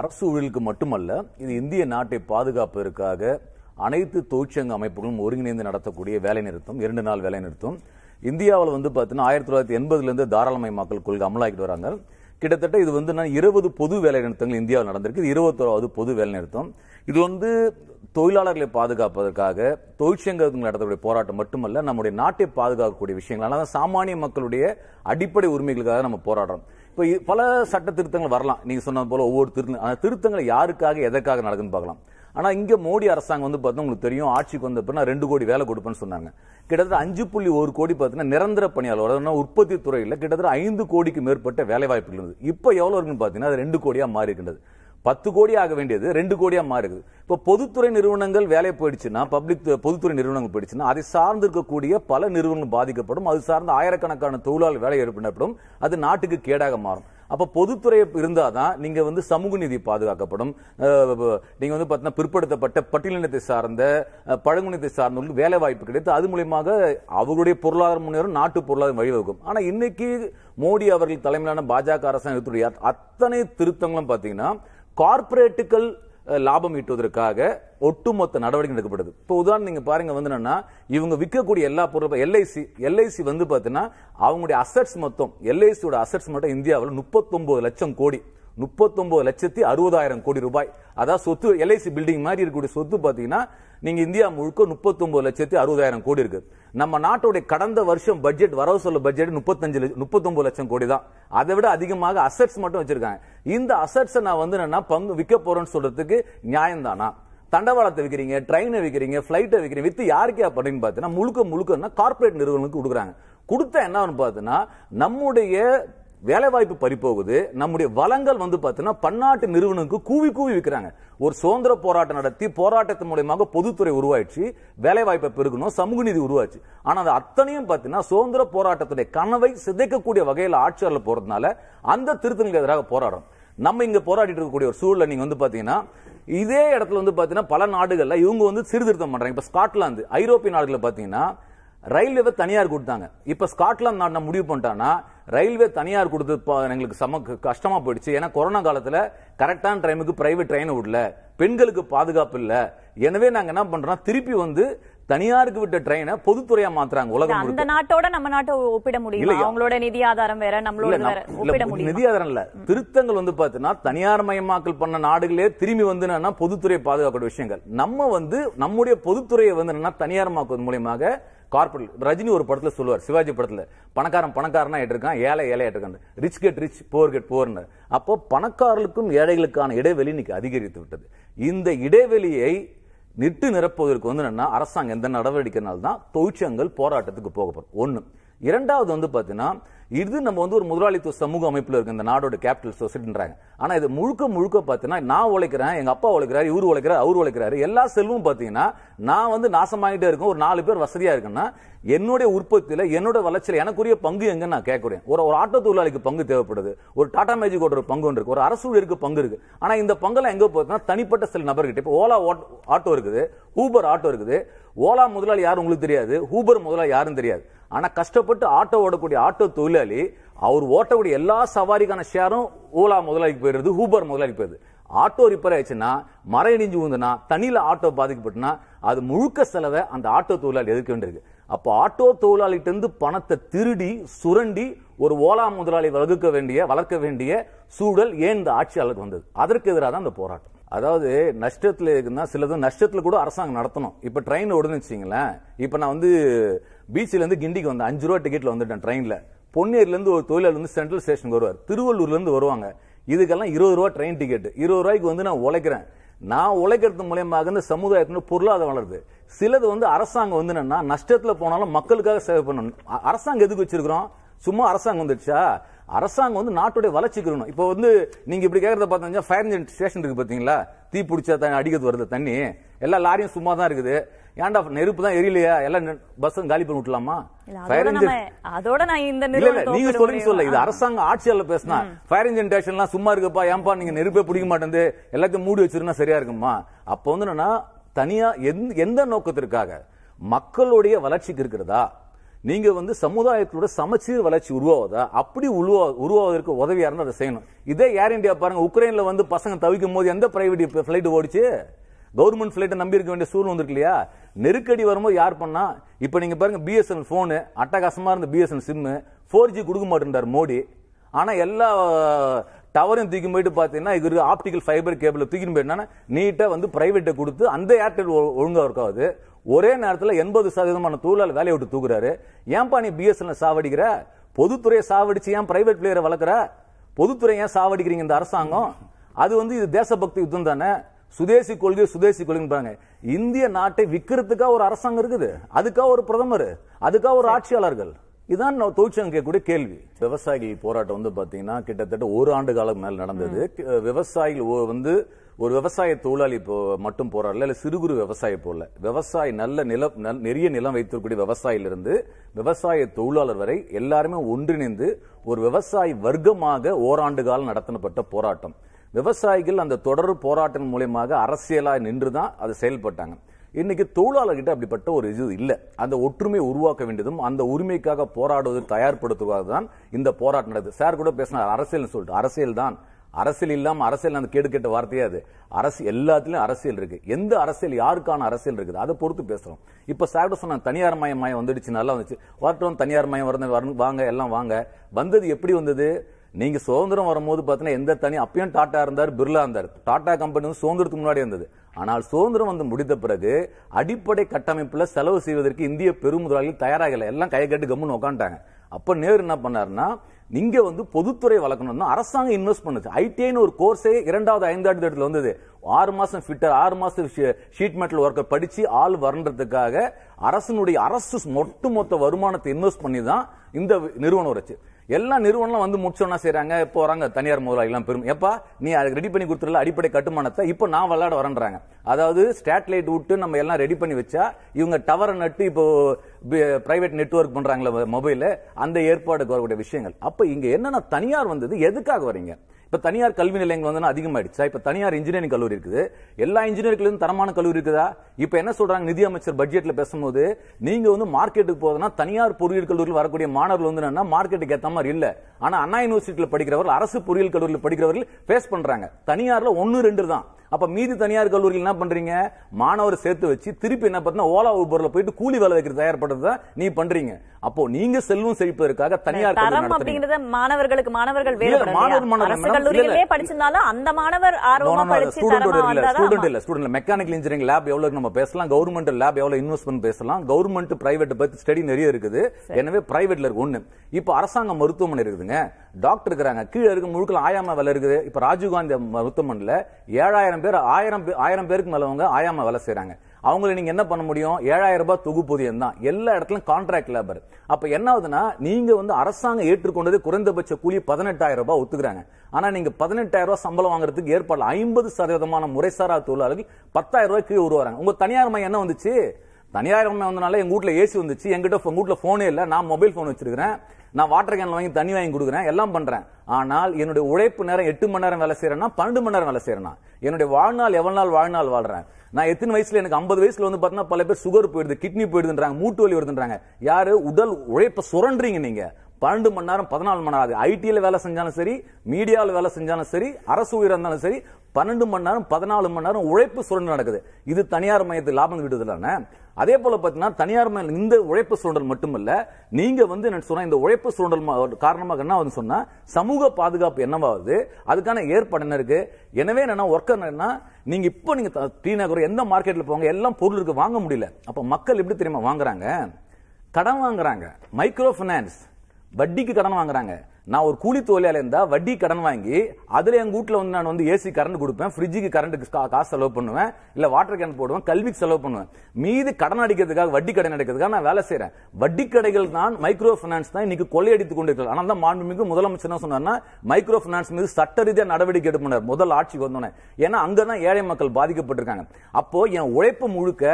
அரசு ஊழலுக்கு மட்டுமல்ல இது இந்திய நாட்டை பாதுகாப்பதற்காக அனைத்து தொழிற்சங்க அமைப்புகளும் ஒருங்கிணைந்து நடத்தக்கூடிய வேலை நிறுத்தம் இரண்டு நாள் வேலை நிறுத்தம் இந்தியாவில் வந்து பார்த்தீங்கன்னா ஆயிரத்தி தொள்ளாயிரத்தி எண்பதுலேருந்து மக்கள் கொள்கை அமலாக்கிட்டு வராங்க கிட்டத்தட்ட இது வந்து நான் இருபது பொது வேலைநிறுத்தங்கள் இந்தியாவில் நடந்திருக்கு இருபத்தோராவது பொது வேலைநிறுத்தம் இது வந்து தொழிலாளர்களை பாதுகாப்பதற்காக தொழிற்சங்கங்கள் நடத்தக்கூடிய போராட்டம் மட்டுமல்ல நம்முடைய நாட்டை பாதுகாக்கக்கூடிய விஷயங்கள் அதனால சாமானிய மக்களுடைய அடிப்படை உரிமைகளுக்காக நம்ம போராடுறோம் இப்போ பல சட்ட திருத்தங்கள் வரலாம் நீங்க சொன்னது போல ஒவ்வொரு திருத்தங்கள் அந்த திருத்தங்கள் யாருக்காக எதற்காக நடக்குதுன்னு பார்க்கலாம் ஆனால் இங்கே மோடி அரசாங்கம் வந்து பார்த்தா உங்களுக்கு தெரியும் ஆட்சிக்கு வந்த பிறகு ரெண்டு கோடி வேலை கொடுப்பேன்னு சொன்னாங்க கிட்டத்தட்ட அஞ்சு புள்ளி ஒரு கோடி பார்த்தீங்கன்னா நிரந்தர பணியாளர் உற்பத்தி துறையில் கிட்டத்தட்ட ஐந்து கோடிக்கு மேற்பட்ட வேலை வாய்ப்புகள் இருந்தது இப்போ எவ்வளோ இருக்குன்னு பார்த்தீங்கன்னா அது ரெண்டு கோடியாக மாறி இருக்கின்றது பத்து கோடி ஆக வேண்டியது ரெண்டு கோடியா மாறுது இப்போ பொதுத்துறை நிறுவனங்கள் வேலை போயிடுச்சுன்னா பப்ளிக் பொதுத்துறை நிறுவனங்கள் போயிடுச்சுன்னா அதை சார்ந்து இருக்கக்கூடிய பல நிறுவனங்கள் பாதிக்கப்படும் அது சார்ந்த ஆயிரக்கணக்கான தொழிலாளர் வேலை எடுப்பினப்படும் அது நாட்டுக்கு கேடாக மாறும் அப்போ பொதுத்துறை இருந்தால் தான் நீங்கள் வந்து சமூக நீதி பாதுகாக்கப்படும் நீங்கள் வந்து பார்த்தீங்கன்னா பிற்படுத்தப்பட்ட பட்டியலினத்தை சார்ந்த பழங்குனத்தை சார்ந்தவங்களுக்கு வேலை வாய்ப்பு கிடைத்து அது மூலியமாக அவருடைய பொருளாதார முன்னேறும் நாட்டு பொருளாதாரம் வழிவகுக்கும் ஆனால் இன்னைக்கு மோடி அவர்கள் தலைமையிலான பாஜக அரசாங்கம் எடுத்துடைய அத்தனை திருத்தங்களும் பார்த்தீங்கன்னா கார்பரேட்டுகள் லாபம் ஈட்டுவதற்காக ஒட்டுமொத்த நடவடிக்கை எடுக்கப்படுது இப்போ உதாரணம் நீங்க பாருங்க வந்து என்னன்னா இவங்க விற்கக்கூடிய எல்லா பொருளும் எல்ஐசி எல்ஐசி வந்து பார்த்தீங்கன்னா அவங்களுடைய அசட்ஸ் மொத்தம் எல்ஐசியோட அசட்ஸ் மட்டும் இந்தியாவில் முப்பத்தொன்பது லட்சம் கோடி முப்பத்தொன்பது லட்சத்தி அறுபதாயிரம் கோடி ரூபாய் அதாவது சொத்து எல்ஐசி பில்டிங் மாதிரி இருக்கக்கூடிய சொத்து பார்த்தீங்கன்னா நீங்க இந்தியா முழுக்க முப்பத்தொன்பது லட்சத்தி அறுபதாயிரம் கோடி இருக்கு நம்ம நாட்டுடைய கடந்த வருஷம் பட்ஜெட் வரவு சொல்ல பட்ஜெட் முப்பத்தஞ்சு முப்பத்தொன்பது லட்சம் கோடி தான் அதை விட அதிகமாக அசட்ஸ் மட்டும் வச்சிருக்காங்க இந்த அசட்ஸை நான் வந்து என்னன்னா பங்கு விற்க போறேன்னு சொல்றதுக்கு நியாயம்தானா தண்டவாளத்தை விற்கிறீங்க ட்ரெயினை விற்கிறீங்க ஃப்ளைட்டை விற்கிறீங்க வித்து யாருக்கே அப்படின்னு பார்த்தீங்கன்னா முழுக்க முழுக்கன்னா கார்பரேட் நிறுவனங்களுக்கு கொடுக்குறாங்க கொடுத்தா என்னன்னு பார்த்தீங்கன்னா நம்முடைய வேலைவாய்ப்பு பறிப்போகுது நம்முடைய வளங்கள் வந்து பார்த்தீங்கன்னா பன்னாட்டு நிறுவனங்களுக்கு கூவி கூவி விற்கிறாங்க ஒரு சுதந்திர போராட்டம் நடத்தி போராட்டத்தின் மூலியமாக பொதுத்துறை உருவாயிடுச்சு வேலைவாய்ப்பை பெருகணும் சமூக நீதி உருவாச்சு ஆனால் அது அத்தனையும் பார்த்தீங்கன்னா சுதந்திர போராட்டத்துடைய கனவை சிதைக்கக்கூடிய வகையில் ஆட்சியாளர் போறதுனால அந்த திருத்தங்களுக்கு எதிராக போராடுறோம் நம்ம இங்க போராடிட்டு இருக்கக்கூடிய ஒரு சூழலை நீங்க வந்து பாத்தீங்கன்னா இதே இடத்துல வந்து பாத்தீங்கன்னா பல நாடுகள்ல இவங்க வந்து சீர்திருத்தம் பண்றாங்க இப்ப ஸ்காட்லாந்து ஐரோப்பிய நாடுகள்ல பாத்தீங்கன்னா ரயில்வே தனியார் கொடுத்தாங்க இப்ப ஸ்காட்லாந்து நாடு முடிவு பண்ணிட்டான்னா ரயில்வே தனியார் கொடுத்து எங்களுக்கு சம கஷ்டமா போயிடுச்சு ஏன்னா கொரோனா காலத்துல கரெக்டான டைமுக்கு பிரைவேட் ட்ரெயின் விடல பெண்களுக்கு பாதுகாப்பு இல்லை எனவே நாங்க என்ன பண்றோம் திருப்பி வந்து தனியாருக்கு விட்ட ட்ரெயினை பொதுத்துறையா மாத்துறாங்க உலகம் அந்த நாட்டோட நம்ம நாட்டை ஒப்பிட முடியும் அவங்களோட நிதி ஆதாரம் வேற நம்மளோட வேற ஒப்பிட முடியும் நிதி ஆதாரம் இல்ல திருத்தங்கள் வந்து பாத்தீங்கன்னா தனியார் மயமாக்கல் பண்ண நாடுகளே திரும்பி வந்து பொதுத்துறை பாதுகாக்கக்கூடிய விஷயங்கள் நம்ம வந்து நம்முடைய பொதுத்துறையை வந்து தனியார் மாக்குவதன் மூலியமாக கார்பரேட் ரஜினி ஒரு படத்துல சொல்லுவார் சிவாஜி படத்துல பணக்காரன் பணக்காரனா இருக்கான் ஏழை ஏழை இருக்கான் rich get rich poor get போர்னு அப்போ பணக்காரர்களுக்கும் ஏழைகளுக்கான இடைவெளி இன்னைக்கு அதிகரித்து விட்டது இந்த இடைவெளியை நிட்டு நிரப்புவதற்கு வந்து என்னன்னா அரசாங்கம் எந்த நடவடிக்கைனால்தான் தொழிற்சங்கங்கள் போராட்டத்துக்கு போகப்படும் ஒன்று இரண்டாவது வந்து பார்த்தீங்கன்னா இது நம்ம வந்து ஒரு முதலாளித்துவ சமூக அமைப்பில் இருக்கு இந்த நாடோட கேபிட்டல் சொசைட்டின்றாங்க ஆனால் இது முழுக்க முழுக்க பார்த்தீங்கன்னா நான் உழைக்கிறேன் எங்கள் அப்பா உழைக்கிறாரு இவர் உழைக்கிறார் அவர் உழைக்கிறாரு எல்லா செல்வம் பார்த்தீங்கன்னா நான் வந்து நாசமாகிட்டே இருக்கும் ஒரு நாலு பேர் வசதியாக இருக்குன்னா என்னுடைய உற்பத்தியில் என்னோட வளர்ச்சியில் எனக்குரிய பங்கு எங்கன்னு நான் கேட்குறேன் ஒரு ஒரு ஆட்டோ தொழிலாளிக்கு பங்கு தேவைப்படுது ஒரு டாடா மேஜிக் ஒரு பங்கு இருக்கு ஒரு அரசு ஊழியருக்கு பங்கு இருக்கு ஆனால் இந்த பங்கெல்லாம் எங்கே போகுதுன்னா தனிப்பட்ட சில நபர்கிட்ட இப்போ ஓலா ஆட்டோ இருக்குது ஊபர் ஆட்டோ இருக்குது ஓலா முதலாளி யாரும் உங்களுக்கு தெரியாது ஊபர் முதலாளி யாரும் தெரியாது ஆனால் கஷ்டப்பட்டு ஆட்டோ ஓடக்கூடிய ஆட்டோ தொழிலாளி அவர் ஓட்டக்கூடிய எல்லா சவாரிக்கான ஷேரும் ஓலா முதலாளிக்கு போயிடுது ஹூபர் முதலாளிக்கு போயிடுது ஆட்டோ ரிப்பேர் ஆயிடுச்சுன்னா மரம் இடிஞ்சு வந்துனா தண்ணியில் ஆட்டோ பாதிக்கப்பட்டுனா அது முழுக்க செலவை அந்த ஆட்டோ தொழிலாளி எதிர்க்க வேண்டியிருக்கு அப்போ ஆட்டோ தொழிலாளிகிட்டேருந்து பணத்தை திருடி சுரண்டி ஒரு ஓலா முதலாளி வளர்க்க வேண்டிய வளர்க்க வேண்டிய சூழல் ஏன் இந்த ஆட்சியாளருக்கு வந்தது அதற்கு எதிராக தான் அந்த போராட்டம் அதாவது நஷ்டத்தில் இருக்குன்னா சிலது நஷ்டத்தில் கூட அரசாங்கம் நடத்தணும் இப்போ ட்ரெயின் ஓடுன்னு வச்சிங்களேன் இப்போ நான் வந்து பீச்சிலேருந்து கிண்டிக்கு வந்தேன் அஞ்சு ரூபா டிக்கெட்டில் வந்துட்டேன் ட்ரெயினில் பொன்னேரிலேருந்து ஒரு தொழிலாளர் வந்து சென்ட்ரல் ஸ்டேஷனுக்கு வருவார் திருவள்ளூர்லேருந்து வருவாங்க இதுக்கெல்லாம் இருபது ரூபா ட்ரெயின் டிக்கெட் இருபது ரூபாய்க்கு வந்து நான் உழைக்கிறேன் நான் உழைக்கிறது மூலயமாக இந்த சமுதாயத்தில் பொருளாதாரம் வளருது சிலது வந்து அரசாங்கம் வந்து என்னன்னா நஷ்டத்தில் போனாலும் மக்களுக்காக சேவை பண்ணணும் அரசாங்கம் எதுக்கு வச்சிருக்கிறோம் சும்மா அரசாங்கம் வந்துடுச்சா அரசாங்கம் வந்து நாட்டுடைய வளர்ச்சிக்கணும் இப்போ வந்து நீங்க இப்படி கேட்கறத பார்த்தீங்கன்னா ஃபயர் ஸ்டேஷன் இருக்கு பார்த்தீங்களா தீ பிடிச்சா தண்ணி அடிக்கிறது வருது தண்ணி எல்லா லாரியும் சும்மா தான் இருக்குது ஏன்டா நெருப்பு தான் எரியலையா எல்லாம் பஸ் காலி பண்ணி விட்டலாமா ஃபயர் இன்ஜின் அதோட நான் இந்த நீங்க சொல்லுங்க சொல்ல இது அரசாங்க ஆட்சியால பேசினா ஃபயர் இன்ஜின் எல்லாம் சும்மா இருக்குப்பா ஏன்பா நீங்க நெருப்பே பிடிக்க மாட்டேங்குது எல்லாத்தையும் மூடி வச்சிருந்தா சரியா இருக்குமா அப்ப வந்து என்னன்னா தனியா எந்த நோக்கத்திற்காக மக்களுடைய வளர்ச்சிக்கு இருக்கிறதா நீங்க வந்து சமுதாயத்தோட சமச்சீர் வளர்ச்சி உருவாவதா அப்படி உருவா உருவாவதற்கு உதவியா இருந்தா அதை செய்யணும் இதே ஏர் இந்தியா பாருங்க உக்ரைன்ல வந்து பசங்க தவிக்கும் போது எந்த பிரைவேட் பிளைட் ஓடிச்சு கவர்மெண்ட் ஃபிளைட்டை நம்பி இருக்க வேண்டிய சூழ்நிலை வந்துருக்கு இல்லையா நெருக்கடி வரும்போது யார் பண்ணா இப்போ நீங்கள் பாருங்க பிஎஸ்என்எல் ஃபோனு அட்டகாசமாக இருந்த பிஎஸ்என்எல் சிம்மு ஃபோர் ஜி கொடுக்க மாட்டேன்றார் மோடி ஆனால் எல்லா டவரையும் தூக்கி போயிட்டு பார்த்தீங்கன்னா இது ஆப்டிக்கல் ஃபைபர் கேபிள் தூக்கின்னு போயிட்டுனா நீட்டாக வந்து பிரைவேட்டை கொடுத்து அந்த ஏர்டெல் ஒழுங்காக இருக்காது ஒரே நேரத்தில் எண்பது சதவீதமான தொழிலாளர் வேலையை விட்டு தூக்குறாரு ஏன்பா நீ பிஎஸ்என்எல் சாவடிக்கிற பொதுத்துறையை சாவடிச்சு ஏன் பிரைவேட் பிளேயரை வளர்க்குற பொதுத்துறை ஏன் சாவடிக்கிறீங்க இந்த அரசாங்கம் அது வந்து இது தேசபக்தி யுத்தம் தானே சுதேசி கொள்கை சுதேசி கொள்கைன்னு இந்திய நாட்டை விற்கிறதுக்காக ஒரு அரசாங்கம் இருக்குது அதுக்காக ஒரு பிரதமர் அதுக்காக ஒரு ஆட்சியாளர்கள் இதான் தொழிற்சங்கம் கேட்கக்கூடிய கேள்வி விவசாயிகள் போராட்டம் வந்து பாத்தீங்கன்னா கிட்டத்தட்ட ஒரு ஆண்டு காலம் மேல நடந்தது விவசாயிகள் வந்து ஒரு விவசாய தொழிலாளி மட்டும் போராடல இல்ல சிறு குறு விவசாயி போல விவசாயி நல்ல நிலம் நிறைய நிலம் வைத்திருக்கக்கூடிய விவசாயிலிருந்து விவசாய தொழிலாளர் வரை எல்லாருமே ஒன்றிணைந்து ஒரு விவசாய வர்க்கமாக ஓராண்டு காலம் நடத்தப்பட்ட போராட்டம் விவசாயிகள் அந்த தொடர் போராட்டம் மூலியமாக அரசியலாக நின்று தான் அதை செயல்பட்டாங்க இன்னைக்கு தொழிலாளர்கிட்ட அப்படிப்பட்ட ஒரு இது இல்லை அந்த ஒற்றுமையை உருவாக்க வேண்டியதும் அந்த உரிமைக்காக போராடுவது தயார்படுத்துவதாக தான் இந்த போராட்டம் நடக்குது சார் கூட பேசினார் அரசியல் சொல்லிட்டு அரசியல் தான் அரசியல் இல்லாமல் அரசியல் அந்த கேடு கெட்ட வார்த்தையே அது அரசு எல்லாத்துலேயும் அரசியல் இருக்கு எந்த அரசியல் யாருக்கான அரசியல் இருக்குது அதை பொறுத்து பேசுறோம் இப்ப சார் சொன்ன தனியார் மயம் மயம் வந்துடுச்சு நல்லா வந்துச்சு வரட்டும் தனியார் மயம் வரணும் வாங்க எல்லாம் வாங்க வந்தது எப்படி வந்தது நீங்க சுதந்திரம் வரும்போது பார்த்தீங்கன்னா எந்த தனி அப்பயும் டாட்டா இருந்தார் பிர்லா இருந்தார் டாடா கம்பெனி வந்து சுதந்திரத்துக்கு முன்னாடி இருந்தது ஆனால் சுதந்திரம் வந்து முடித்த பிறகு அடிப்படை கட்டமைப்பில் செலவு செய்வதற்கு இந்திய பெருமுதலாளிகள் தயாராகல எல்லாம் கையை கட்டு கம்முன்னு உட்காந்துட்டாங்க அப்போ நேரு என்ன பண்ணாருன்னா நீங்க வந்து பொதுத்துறை வளர்க்கணும்னா அரசாங்கம் இன்வெஸ்ட் பண்ணுது ஐடிஐன்னு ஒரு கோர்ஸே இரண்டாவது ஐந்தாண்டு திட்டத்தில் வந்தது ஆறு மாசம் ஃபிட்டர் ஆறு மாசம் ஷீட் மெட்டல் ஒர்க்கை படிச்சு ஆள் வரன்றதுக்காக அரசனுடைய அரசு மொத்த வருமானத்தை இன்வெஸ்ட் பண்ணி தான் இந்த நிறுவனம் வச்சு எல்லா நிறுவனம் வந்து முடிச்சோம்னா செய்யறாங்க இப்போ வராங்க தனியார் முதலாளிலாம் பெரும் எப்பா நீ அதுக்கு ரெடி பண்ணி கொடுத்துருல அடிப்படை கட்டுமானத்தை இப்போ நான் விளையாட வரேன்றாங்க அதாவது ஸ்டாட்லைட் விட்டு நம்ம எல்லாம் ரெடி பண்ணி வச்சா இவங்க டவரை நட்டு இப்போ பிரைவேட் நெட்ஒர்க் பண்றாங்களே மொபைல் அந்த ஏற்பாடுக்கு வரக்கூடிய விஷயங்கள் அப்ப இங்க என்னன்னா தனியார் வந்தது எதுக்காக வரீங்க இப்போ தனியார் கல்வி நிலையங்கள் வந்து அதிகமாயிடுச்சா இப்போ தனியார் இன்ஜினியரிங் கல்லூரி இருக்குது எல்லா இன்ஜினியர்களும் தரமான கல்லூரி இருக்குதா இப்போ என்ன சொல்றாங்க நிதி அமைச்சர் பேசும்போது நீங்க வந்து மார்க்கெட்டுக்கு போதுன்னா தனியார் பொறியியல் கல்லூரியில் வரக்கூடிய மாணவர்கள் வந்து என்ன மார்க்கெட்டுக்கு ஏற்ற மாதிரி இல்லை ஆனால் அண்ணா யூனிவர்சிட்டியில் படிக்கிறவர்கள் அரசு பொறியியல் கல்லூரியில் படிக்கிறவர்கள் ஃபேஸ் பண்றாங்க தனியாரில் ஒன்று ரெண்டு தான் அப்ப மீதி தனியார் கல்லூரிகள் என்ன பண்றீங்க மாணவர் சேர்த்து வச்சு திருப்பி என்ன பார்த்தா ஓலா ஊபர்ல போயிட்டு கூலி வேலை வைக்கிற தயார்படுறத நீ பண்றீங்க அப்போ நீங்க செல்வம் செழிப்பதற்காக தனியார் தரம் அப்படிங்கறது மாணவர்களுக்கு மாணவர்கள் மாணவர் படிச்சிருந்தாலும் அந்த மாணவர் ஆர்வமா படிச்சு இல்ல மெக்கானிக்கல் இன்ஜினியரிங் லேப் எவ்வளவு நம்ம பேசலாம் கவர்மெண்ட் லேப் எவ்வளவு இன்வெஸ்ட்மெண்ட் பேசலாம் கவர்மெண்ட் பிரைவேட் பத்தி ஸ்டடி நிறைய இருக்குது எனவே பிரைவேட்ல இருக்கு ஒண்ணு அரசாங்க மருத்துவமனை இருக்குதுங்க டாக்டர் இருக்கிறாங்க கீழே இருக்க முழுக்க ஆயாம வேலை இருக்குது இப்ப ராஜீவ்காந்தி மருத்துவமனையில ஏழாயிரம் பேர் ஆயிரம் ஆயிரம் பேருக்கு மேலவங்க ஆயாம வேலை செய்யறாங்க அவங்கள நீங்க என்ன பண்ண முடியும் ஏழாயிரம் ரூபாய் தொகுப்பூதியம் தான் எல்லா இடத்துலயும் கான்ட்ராக்ட் லேபர் அப்ப என்ன ஆகுதுன்னா நீங்க வந்து அரசாங்கம் ஏற்றுக்கொண்டது குறைந்தபட்ச கூலி பதினெட்டாயிரம் ரூபாய் ஒத்துக்கிறாங்க ஆனா நீங்க பதினெட்டாயிரம் ரூபாய் சம்பளம் வாங்குறதுக்கு ஏற்பாடு ஐம்பது சதவீதமான முறைசாரா தொழிலாளர்கள் பத்தாயிரம் ரூபாய் கீழே உருவாங்க உங்க தனியார் மையம் என்ன வந்துச்சு தனியாயிரம் வந்தனால எங்க வீட்டுல ஏசி வந்துச்சு எங்கிட்ட உங்க வீட்டுல போனே இல்லை நான் மொபைல் போன் வச்சிருக்கிறேன் நான் வாட்டர் கேன்ல வாங்கி தண்ணி வாங்கி கொடுக்குறேன் எல்லாம் பண்றேன் ஆனால் என்னுடைய உழைப்பு நேரம் எட்டு மணி நேரம் வேலை செய்யறேன்னா பன்னெண்டு மணி நேரம் வேலை செய்யறேன்னா என்னுடைய வாழ்நாள் எவ்வளவு நாள் வாழ்நாள் வாழ்றேன் நான் எத்தனை வயசுல எனக்கு ஐம்பது வயசுல வந்து பாத்தீங்கன்னா பல பேர் சுகர் போயிடுது கிட்னி போயிடுதுன்றாங்க மூட்டு வலி வருதுன்றாங்க யாரு உடல் உழைப்பை சுரண்டுறீங்க நீங்க பன்னெண்டு மணி நேரம் பதினாலு மணி நேரம் ஐடியில வேலை செஞ்சாலும் சரி மீடியாவில் வேலை செஞ்சாலும் சரி அரசு உயிரா இருந்தாலும் சரி பன்னெண்டு மணி நேரம் பதினாலு மணி நேரம் உழைப்பு சுரண்டு நடக்குது இது தனியார் மையத்தில் லாபம் விடுதலான அதே போல பார்த்தீங்கன்னா தனியார் இந்த உழைப்பு சுரண்டல் மட்டுமல்ல நீங்க வந்து என்ன சொன்னா இந்த உழைப்பு சுரண்டல் காரணமாக என்ன சொன்னா சமூக பாதுகாப்பு என்னவாகுது அதுக்கான ஏற்பாடு என்ன இருக்கு எனவே என்னன்னா ஒர்க்கர் என்ன நீங்க இப்போ நீங்க டி நகர் எந்த மார்க்கெட்ல போங்க எல்லாம் பொருள் இருக்கு வாங்க முடியல அப்ப மக்கள் எப்படி தெரியுமா வாங்குறாங்க கடன் வாங்குறாங்க மைக்ரோ பினான்ஸ் வட்டிக்கு கடன் வாங்குறாங்க நான் ஒரு கூலி தொழிலாளி இருந்தால் வட்டி கடன் வாங்கி அதில் எங்கள் வீட்டில் வந்து நான் வந்து ஏசி கரண்ட் கொடுப்பேன் ஃப்ரிட்ஜுக்கு கரண்ட்டுக்கு காசு செலவு பண்ணுவேன் இல்லை வாட்டர் கேன் போடுவேன் கல்விக்கு செலவு பண்ணுவேன் மீது கடன் அடிக்கிறதுக்காக வட்டி கடன் அடிக்கிறதுக்காக நான் வேலை செய்கிறேன் வட்டி கடைகள் தான் மைக்ரோ ஃபினான்ஸ் தான் இன்றைக்கி இன்னைக்கு கொண்டு கொண்டிருக்கிறது ஆனால் தான் மாண்புமிகு முதலமைச்சர் என்ன சொன்னார்னா மைக்ரோ ஃபினான்ஸ் மீது சட்ட ரீதியாக நடவடிக்கை எடுப்பினார் முதல் ஆட்சிக்கு வந்தோன்னே ஏன்னா அங்கே தான் ஏழை மக்கள் பாதிக்கப்பட்டிருக்காங்க அப்போ என் உழைப்பு முழுக்க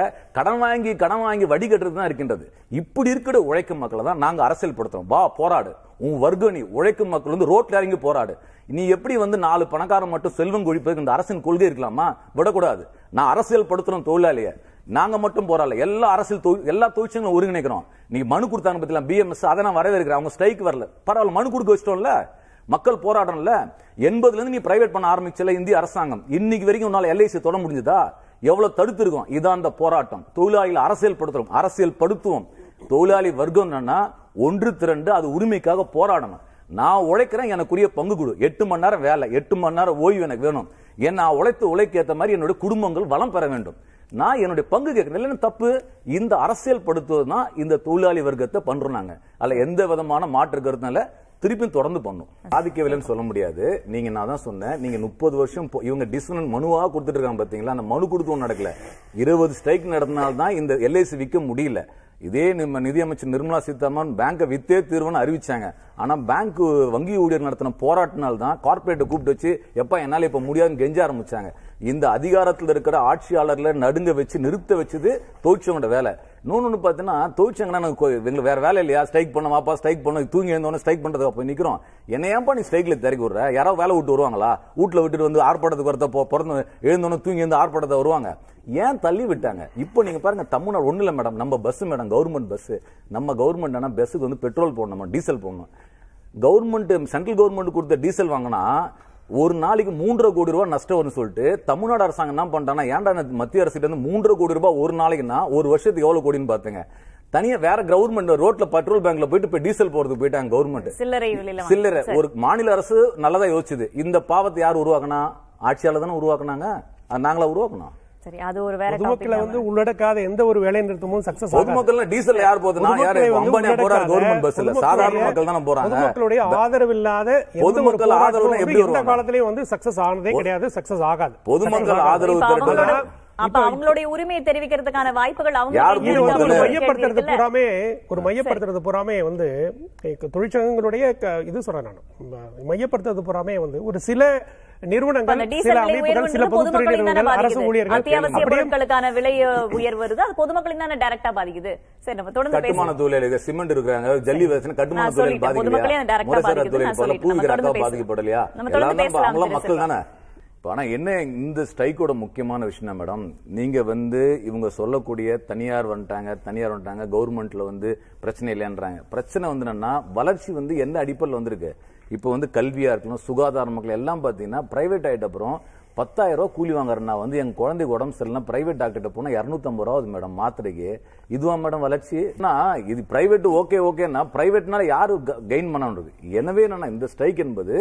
கடன் வாங்கி கடன் வாங்கி கட்டுறது தான் இருக்கின்றது இப்படி இருக்கிற உழைக்கும் மக்களை தான் நாங்கள் அரசியல் படுத்துறோம் வா போராடு உன் வர்க்க நீ உழைக்கும் மக்கள் வந்து ரோட்ல இறங்கி போராடு நீ எப்படி வந்து நாலு பணக்காரம் மட்டும் செல்வம் கொழிப்பதுக்கு இந்த அரசின் கொள்கை இருக்கலாமா விடக்கூடாது நான் அரசியல் படுத்துறோம் தொழிலாளியை நாங்க மட்டும் போறாள் எல்லா அரசியல் எல்லா தொழிற்சங்களும் ஒருங்கிணைக்கிறோம் நீ மனு கொடுத்தாங்க பத்திலாம் பிஎம்எஸ் அதை நான் வரவேற்கிறேன் அவங்க ஸ்ட்ரைக் வரல பரவாயில்ல மனு கொடுக்க வச்சிட்டோம்ல மக்கள் போராடணும்ல எண்பதுல இருந்து நீ பிரைவேட் பண்ண ஆரம்பிச்சல இந்திய அரசாங்கம் இன்னைக்கு வரைக்கும் உன்னால எல்ஐசி தொட முடிஞ்சதா எவ்வளவு இருக்கும் இதான் அந்த போராட்டம் தொழிலாளிகள் அரசியல் படுத்துறோம் அரசியல் படுத்துவோம் தொழிலாளி வர்க்கம் என்னன்னா ஒன்று திரண்டு அது உரிமைக்காக போராடணும் நான் உழைக்கிறேன் எனக்குரிய பங்கு கொடு எட்டு மணி நேரம் வேலை எட்டு மணி நேரம் ஓய்வு எனக்கு வேணும் என் நான் உழைத்து ஏற்ற மாதிரி என்னுடைய குடும்பங்கள் வளம் பெற வேண்டும் நான் என்னுடைய பங்கு கேட்கறேன் இல்லைன்னு தப்பு இந்த அரசியல் தான் இந்த தொழிலாளி வர்க்கத்தை பண்றோம் நாங்க அதில் எந்த விதமான மாற்று கருத்துனால திருப்பியும் தொடர்ந்து பண்ணும் பாதிக்கவில்லைன்னு சொல்ல முடியாது நீங்க நான் தான் சொன்னேன் நீங்க முப்பது வருஷம் இவங்க டிஸ்னன் மனுவாக கொடுத்துட்டு இருக்காங்க பாத்தீங்களா அந்த மனு கொடுத்து ஒன்றும் நடக்கல இருபது ஸ்ட்ரைக் நடந்தால்தான் இந்த எல்ஐசி விற்க முடியல இதே நம்ம நிதியமைச்சர் நிர்மலா சீதாராமன் பேங்கை வித்தே தீர்வுன்னு அறிவிச்சாங்க ஆனா பேங்க் வங்கி ஊழியர் நடத்தின போராட்டினால்தான் தான் கார்பரேட்டை கூப்பிட்டு வச்சு எப்ப என்னால இப்ப முடியாதுன்னு கெஞ்ச ஆரம்பிச்சாங்க இந்த அதிகாரத்தில் இருக்கிற ஆட்சியாளர்களை நடுங்க வச்சு நிறுத்த வச்சது தோச்சவங்களோட வேலை இன்னொன்று பார்த்தீங்கன்னா தொழிற்சங்கன்னா எங்களுக்கு வேற வேலை இல்லையா ஸ்ட்ரைக் பண்ண வாப்பா ஸ்ட்ரைக் பண்ண தூங்கி எழுந்தோடனே ஸ்ட்ரைக் பண்ணுறது அப்போ நிற்கிறோம் என்ன ஏன்ப்பா நீ ஸ்ட்ரைக்கில் திறக்கி விடுற யாரோ வேலை விட்டு வருவாங்களா வீட்டில் விட்டுட்டு வந்து ஆர்ப்பாட்டத்துக்கு வரத்த போ பிறந்து எழுந்தோடனே தூங்கி எழுந்து ஆர்ப்பாட்டத்தை வருவாங்க ஏன் தள்ளி விட்டாங்க இப்போ நீங்கள் பாருங்கள் தமிழ்நாடு ஒன்றும் இல்லை மேடம் நம்ம பஸ்ஸு மேடம் கவர்மெண்ட் பஸ்ஸு நம்ம கவர்மெண்ட் ஆனால் பஸ்ஸுக்கு வந்து பெட்ரோல் போடணும் டீசல் போடணும் கவர்மெண்ட் சென்ட்ரல் கவர்மெண்ட் கொடுத்த டீசல் வாங்கினா ஒரு நாளைக்கு மூன்றரை கோடி ரூபாய் நஷ்டம் வரும்னு சொல்லிட்டு தமிழ்நாடு அரசாங்கம் என்ன பண்ணிட்டானா ஏன்டா மத்திய அரசு இருந்து மூன்றரை கோடி ரூபாய் ஒரு நாளைக்குன்னா ஒரு வருஷத்துக்கு எவ்வளவு கோடின்னு பாத்துங்க தனியா வேற கவர்மெண்ட் ரோட்ல பெட்ரோல் பேங்க்ல போயிட்டு இப்ப டீசல் போறதுக்கு போயிட்டாங்க கவர்மெண்ட் சில்லறை ஒரு மாநில அரசு நல்லதா யோசிச்சுது இந்த பாவத்தை யார் உருவாக்கினா ஆட்சியாளர் தானே உருவாக்குனாங்க நாங்களா உருவாக்கணும் சரி அது ஒரு வேற வந்து உள்ளடக்காத எந்த ஒரு வேலை நிறுத்தமும் சக்சஸ் பொதுமக்கள் டீசல் யார் போறாரு கவர்மெண்ட் பஸ்ல சாதாரண மக்கள் போறாங்க ஆதரவு இல்லாத பொதுமக்கள் ஆதரவு எப்படி இந்த வந்து சக்சஸ் ஆனதே கிடையாது சக்சஸ் ஆகாது பொதுமக்கள் ஆதரவு அப்ப அவங்களுடைய உரிமையை தெரிவிக்கிறதுக்கான வாய்ப்புகள் அவங்க மையப்படுத்துறது பூராமே ஒரு மையப்படுத்துறது பூராமே வந்து தொழிற்சங்கங்களுடைய இது சொல்றேன் நான் மையப்படுத்துறது பூராமே வந்து ஒரு சில நிறுவனங்கள் விலை வருது அது டைரக்டா பாதிக்குது சரி தொடர்ந்து கட்டுமான சிமெண்ட் ஜல்லி கட்டுமான பாதிக்கப்படலையா மக்கள் தானே ஆனா என்ன இந்த ஸ்ட்ரைக்கோட முக்கியமான விஷயம் மேடம் நீங்க வந்து இவங்க சொல்லக்கூடிய தனியார் வந்துட்டாங்க தனியார் வந்துட்டாங்க கவர்மெண்ட்ல வந்து பிரச்சனை இல்லைன்றாங்க பிரச்சனை வந்து என்னன்னா வளர்ச்சி வந்து எந்த அடிப்படையில் வந்திருக்கு இப்போ வந்து கல்வியாக இருக்கணும் சுகாதார மக்கள் எல்லாம் பார்த்தீங்கன்னா ப்ரைவேட் ஆகிட்ட அப்புறம் பத்தாயிரம் ரூபா கூலி வாங்குறேன்னா வந்து என் குழந்தைக்கு உடம்பு சரியில்லை பிரைவேட் டாக்டர்கிட்ட போனால் இரநூத்தம்பது ரூபா ஆகுது மேடம் மாத்திரைக்கு இதுவா மேடம் வளர்ச்சி ஆனால் இது பிரைவேட் ஓகே ஓகேன்னா பிரைவேட்னால யாரும் கெயின் பண்ண எனவே என்னன்னா இந்த ஸ்ட்ரைக் என்பது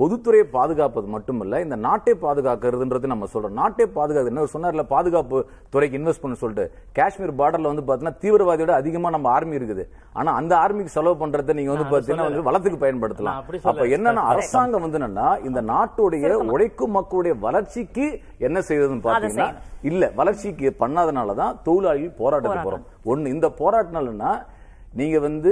பொதுத்துறையை பாதுகாப்பது மட்டுமல்ல இந்த நாட்டை பாதுகாக்கிறதுன்றது நம்ம சொல்றோம் நாட்டை பாதுகாக்கிறது என்ன சொன்னார்ல பாதுகாப்பு துறைக்கு இன்வெஸ்ட் பண்ண சொல்லிட்டு காஷ்மீர் பார்டர்ல வந்து பாத்தீங்கன்னா தீவிரவாதியோட அதிகமா நம்ம ஆர்மி இருக்குது ஆனா அந்த ஆர்மிக்கு செலவு பண்றதை நீங்க வந்து பாத்தீங்கன்னா வந்து வளத்துக்கு பயன்படுத்தலாம் அப்ப என்னன்னா அரசாங்கம் வந்து என்னன்னா இந்த நாட்டுடைய உழைக்கும் மக்களுடைய வளர்ச்சிக்கு என்ன செய்யறதுன்னு பாத்தீங்கன்னா இல்ல வளர்ச்சிக்கு பண்ணாதனாலதான் தொழிலாளிகள் போராட்டத்துக்கு போறோம் ஒன்னு இந்த போராட்டினாலன்னா நீங்க வந்து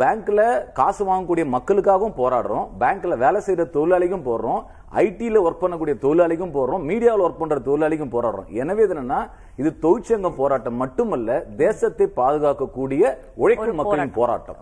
பேங்க்ல காசு வாங்கக்கூடிய மக்களுக்காகவும் போராடுறோம் பேங்க்ல வேலை செய்யற தொழிலாளிக்கும் போடுறோம் ஐடியில் ஒர்க் பண்ணக்கூடிய தொழிலாளிக்கும் போடுறோம் மீடியாவில் ஒர்க் பண்ணுற தொழிலாளிக்கும் போராடுறோம் எனவே என்னன்னா இது தொழிற்சங்க போராட்டம் மட்டுமல்ல தேசத்தை பாதுகாக்கக்கூடிய உழைக்கும் மக்களின் போராட்டம்